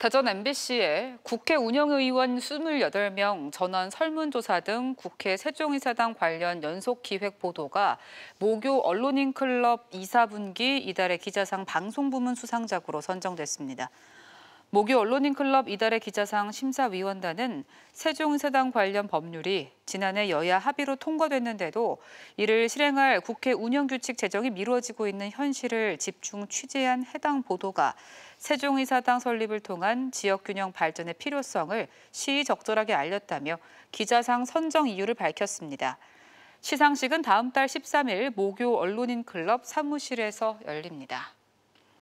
다전 MBC에 국회 운영의원 28명 전원 설문조사 등 국회 세종의사당 관련 연속 기획 보도가 모교 언론인 클럽 2사분기 이달의 기자상 방송부문 수상작으로 선정됐습니다. 모교 언론인클럽 이달의 기자상 심사위원단은 세종세당 관련 법률이 지난해 여야 합의로 통과됐는데도 이를 실행할 국회 운영규칙 제정이 미뤄지고 있는 현실을 집중 취재한 해당 보도가 세종이사당 설립을 통한 지역균형 발전의 필요성을 시의적절하게 알렸다며 기자상 선정 이유를 밝혔습니다. 시상식은 다음 달 13일 모교 언론인클럽 사무실에서 열립니다.